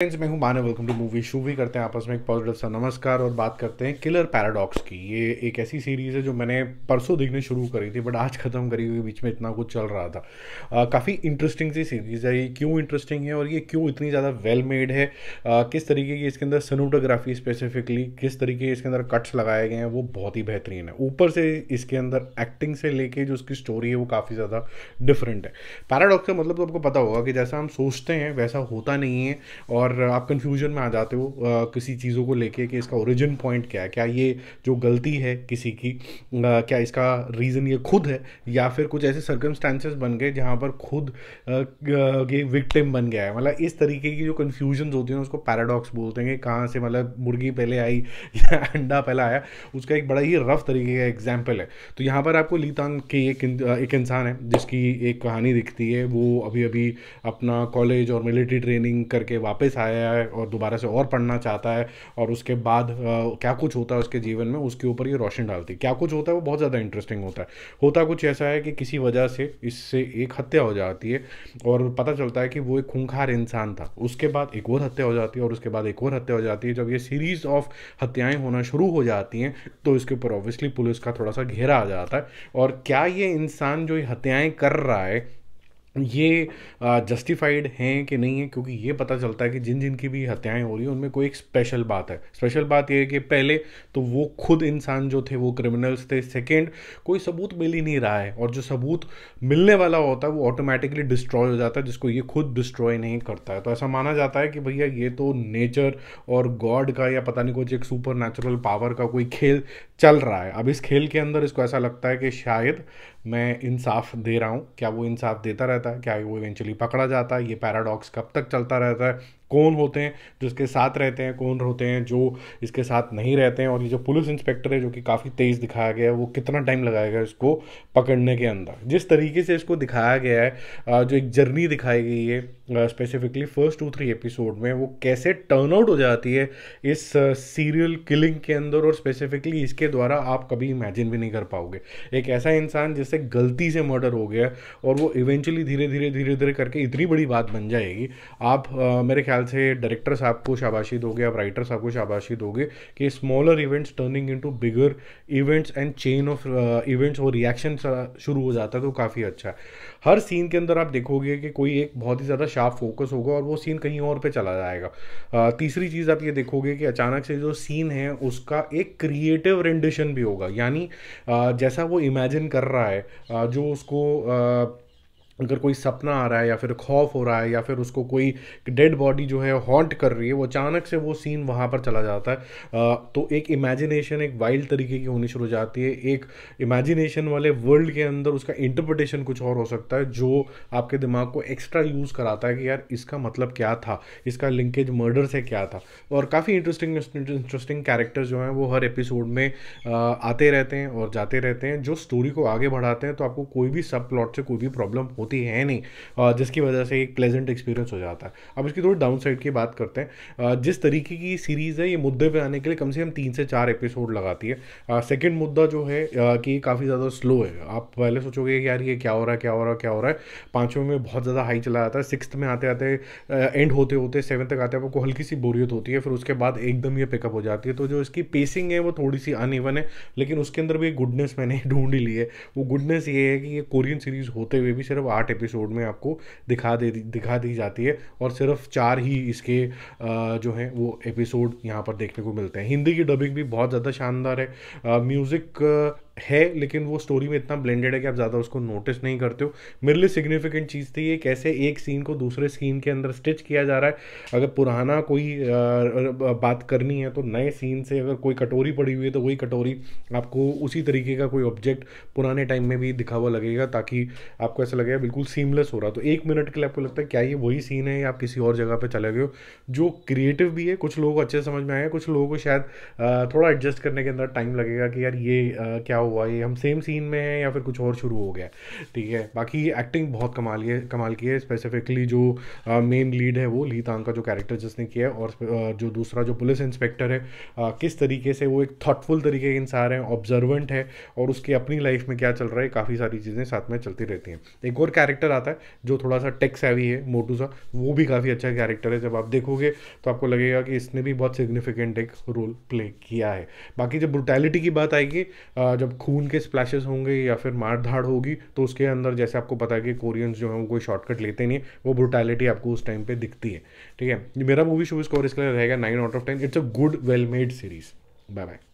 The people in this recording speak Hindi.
फ्रेंड्स मैं हूं माने वेलकम टू मूवी भी करते हैं आपस में एक पॉजिटिव सा नमस्कार और बात करते हैं किलर पैराडॉक्स की ये एक ऐसी सीरीज़ है जो मैंने परसों देखने शुरू करी थी बट आज ख़त्म करी हुई बीच में इतना कुछ चल रहा था काफ़ी इंटरेस्टिंग सी सीरीज़ है ये क्यों इंटरेस्टिंग है और ये क्यों इतनी ज़्यादा वेल मेड है आ, किस तरीके की इसके अंदर सनोटोग्राफी स्पेसिफिकली किस तरीके के इसके अंदर कट्स लगाए गए हैं वो बहुत ही बेहतरीन है ऊपर से इसके अंदर एक्टिंग से लेके जो उसकी स्टोरी है वो काफ़ी ज़्यादा डिफरेंट है पैराडॉक्स का मतलब तो आपको पता होगा कि जैसा हम सोचते हैं वैसा होता नहीं है और और आप कन्फ्यूजन में आ जाते हो आ, किसी चीज़ों को लेके कि इसका ओरिजिन पॉइंट क्या है क्या ये जो गलती है किसी की आ, क्या इसका रीज़न ये खुद है या फिर कुछ ऐसे सर्कमस्टांसेस बन गए जहाँ पर खुद ये विक्टिम बन गया है मतलब इस तरीके की जो कन्फ्यूजन होती हैं उसको पैराडॉक्स बोलते हैं कि कहाँ से मतलब मुर्गी पहले आई या अंडा पहला आया उसका एक बड़ा ही रफ तरीके का एग्जाम्पल है तो यहाँ पर आपको लीतान के एक एक इंसान है जिसकी एक कहानी दिखती है वो अभी अभी अपना कॉलेज और मिलिट्री ट्रेनिंग करके वापस आया है और दोबारा से और पढ़ना चाहता है और उसके बाद क्या कुछ होता है उसके जीवन में उसके ऊपर ये रोशनी डालती है क्या कुछ होता है वो बहुत ज़्यादा इंटरेस्टिंग होता है होता कुछ ऐसा है कि किसी वजह से इससे एक हत्या हो जाती है और पता चलता है कि वो एक खूंखार इंसान था उसके बाद एक और हत्या हो जाती है और उसके बाद एक और हत्या हो जाती है जब ये सीरीज़ ऑफ हत्याएँ होना शुरू हो जाती हैं तो इसके ऊपर ऑब्वियसली पुलिस का थोड़ा सा घेरा आ जाता है और क्या ये इंसान जो ये हत्याएँ कर रहा है ये जस्टिफाइड हैं कि नहीं है क्योंकि ये पता चलता है कि जिन जिन की भी हत्याएं हो रही हैं उनमें कोई एक स्पेशल बात है स्पेशल बात यह है कि पहले तो वो खुद इंसान जो थे वो क्रिमिनल्स थे सेकंड कोई सबूत मिल ही नहीं रहा है और जो सबूत मिलने वाला होता है वो ऑटोमेटिकली डिस्ट्रॉय हो जाता है जिसको ये खुद डिस्ट्रॉय नहीं करता है तो ऐसा माना जाता है कि भैया ये तो नेचर और गॉड का या पता नहीं कुछ एक सुपर पावर का कोई खेल चल रहा है अब इस खेल के अंदर इसको ऐसा लगता है कि शायद मैं इंसाफ दे रहा हूँ क्या वो इंसाफ देता रहता है क्या वो इवेंचुअली पकड़ा जाता है ये पैराडॉक्स कब तक चलता रहता है कौन होते हैं जो इसके साथ रहते हैं कौन होते हैं जो इसके साथ नहीं रहते हैं और ये जो पुलिस इंस्पेक्टर है जो कि काफ़ी तेज़ दिखाया गया है वो कितना टाइम लगाएगा इसको पकड़ने के अंदर जिस तरीके से इसको दिखाया गया है जो एक जर्नी दिखाई गई है specifically first two three episode में वो कैसे टर्न आउट हो जाती है इस सीरियल किलिंग के अंदर और स्पेसिफिकली इसके द्वारा आप कभी इमेजिन भी नहीं कर पाओगे एक ऐसा इंसान जिससे गलती से मर्डर हो गया और वो इवेंचुअली धीरे धीरे धीरे धीरे करके इतनी बड़ी बात बन जाएगी आप मेरे ख्याल ख्याल से साहब को शाबाशी दोगे आप साहब को शाबाशी दोगे कि smaller events turning into bigger events and chain of events और रिएक्शन शुरू हो जाता है तो काफ़ी अच्छा है हर सीन के अंदर आप देखोगे कि कोई एक बहुत ही ज़्यादा शार्प फोकस होगा और वो सीन कहीं और पर चला जाएगा uh, तीसरी चीज़ आप ये देखोगे कि अचानक से जो सीन है उसका एक क्रिएटिव रेंडिशन भी होगा यानी uh, जैसा वो इमेजिन कर रहा है uh, जो उसको अगर कोई सपना आ रहा है या फिर खौफ हो रहा है या फिर उसको कोई डेड बॉडी जो है हॉन्ट कर रही है वो अचानक से वो सीन वहाँ पर चला जाता है तो एक इमेजिनेशन एक वाइल्ड तरीके की होनी शुरू हो जाती है एक इमेजिनेशन वाले वर्ल्ड के अंदर उसका इंटरप्रटेशन कुछ और हो सकता है जो आपके दिमाग को एक्स्ट्रा यूज़ कराता है कि यार इसका मतलब क्या था इसका लिंकेज मर्डर से क्या था और काफ़ी इंटरेस्टिंग इंटरेस्टिंग कैरेक्टर जो हैं वो हर एपिसोड में आते रहते हैं और जाते रहते हैं जो स्टोरी को आगे बढ़ाते हैं तो आपको कोई भी सब प्लॉट से कोई भी प्रॉब्लम हो होती है नहीं और जिसकी वजह से एक प्लेजेंट एक्सपीरियंस हो जाता है अब इसकी थोड़ी डाउन साइड की बात करते हैं जिस तरीके की सीरीज़ है ये मुद्दे पर आने के लिए कम से कम तीन से चार एपिसोड लगाती है सेकेंड मुद्दा जो है कि काफ़ी ज़्यादा स्लो है आप पहले सोचोगे यार ये क्या हो रहा है क्या हो रहा है क्या हो रहा है पाँचवें में बहुत ज़्यादा हाई चला जाता है सिक्स में आते आते एंड होते होते सेवन तक आते आपको हल्की सी बोरियत होती है फिर उसके बाद एकदम ये पिकअप हो जाती है तो जो इसकी पेसिंग है वो थोड़ी सी अनइवन है लेकिन उसके अंदर भी एक गुडनेस मैंने ढूंढ ली है वो गुडनेस ये है कि ये कोरियन सीरीज़ होते हुए भी सिर्फ आठ एपिसोड में आपको दिखा दे दिखा दी जाती है और सिर्फ चार ही इसके जो हैं वो एपिसोड यहाँ पर देखने को मिलते हैं हिंदी की डबिंग भी बहुत ज़्यादा शानदार है म्यूज़िक है लेकिन वो स्टोरी में इतना ब्लेंडेड है कि आप ज़्यादा उसको नोटिस नहीं करते हो मेरे लिए सिग्निफिकेंट चीज़ थी ये कैसे एक सीन को दूसरे सीन के अंदर स्टिच किया जा रहा है अगर पुराना कोई बात करनी है तो नए सीन से अगर कोई कटोरी पड़ी हुई है तो वही कटोरी आपको उसी तरीके का कोई ऑब्जेक्ट पुराने टाइम में भी दिखा हुआ लगेगा ताकि आपको ऐसा लगेगा बिल्कुल सीमलेस हो रहा तो एक मिनट के लिए आपको लगता है क्या ये वही सीन है या आप किसी और जगह पर चले गए हो जो क्रिएटिव भी है कुछ लोगों को अच्छे समझ में आएगा कुछ लोगों को शायद थोड़ा एडजस्ट करने के अंदर टाइम लगेगा कि यार ये क्या हो हुआ ये हम सेम सीन में हैं या फिर कुछ और शुरू हो गया ठीक है बाकी एक्टिंग बहुत कमाल है कमाल की है स्पेसिफिकली जो मेन लीड है वो ली तांग का जो कैरेक्टर जिसने किया है और जो दूसरा जो पुलिस इंस्पेक्टर है आ, किस तरीके से वो एक थाटफुल तरीके के इंसान है ऑब्जर्वेंट है और उसकी अपनी लाइफ में क्या चल रहा है काफ़ी सारी चीज़ें साथ में चलती रहती हैं एक और कैरेक्टर आता है जो थोड़ा सा टेक्स हैवी है मोटू सा वो भी काफ़ी अच्छा कैरेक्टर है जब आप देखोगे तो आपको लगेगा कि इसने भी बहुत सिग्निफिकेंट एक रोल प्ले किया है बाकी जब ब्रुटैलिटी की बात आएगी जब खून के स्प्लैशेस होंगे या फिर मार धाड़ होगी तो उसके अंदर जैसे आपको पता है कि कोरियंस जो हैं वो कोई शॉर्टकट लेते नहीं वो ब्रुटैलिटी आपको उस टाइम पे दिखती है ठीक है मेरा मूवी शो स्कोर इसके लिए रहेगा nine out of ten it's a good well made series bye bye